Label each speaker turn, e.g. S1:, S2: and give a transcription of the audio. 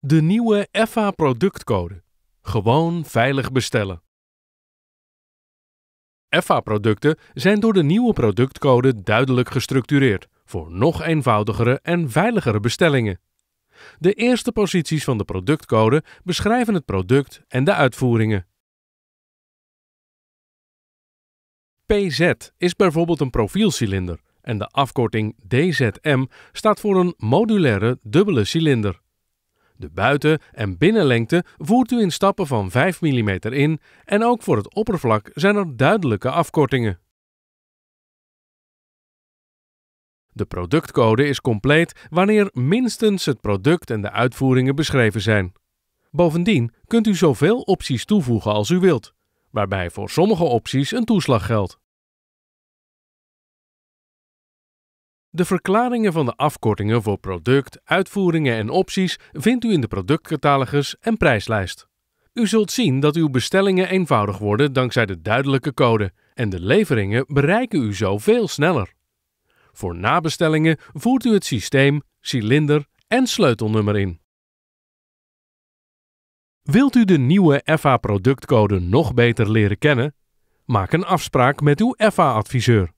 S1: De nieuwe EFA productcode. Gewoon veilig bestellen. EFA producten zijn door de nieuwe productcode duidelijk gestructureerd voor nog eenvoudigere en veiligere bestellingen. De eerste posities van de productcode beschrijven het product en de uitvoeringen. PZ is bijvoorbeeld een profielcilinder en de afkorting DZM staat voor een modulaire dubbele cilinder. De buiten- en binnenlengte voert u in stappen van 5 mm in en ook voor het oppervlak zijn er duidelijke afkortingen. De productcode is compleet wanneer minstens het product en de uitvoeringen beschreven zijn. Bovendien kunt u zoveel opties toevoegen als u wilt, waarbij voor sommige opties een toeslag geldt. De verklaringen van de afkortingen voor product, uitvoeringen en opties vindt u in de productcatalogus en prijslijst. U zult zien dat uw bestellingen eenvoudig worden dankzij de duidelijke code en de leveringen bereiken u zo veel sneller. Voor nabestellingen voert u het systeem, cilinder en sleutelnummer in. Wilt u de nieuwe FA productcode nog beter leren kennen? Maak een afspraak met uw FA-adviseur.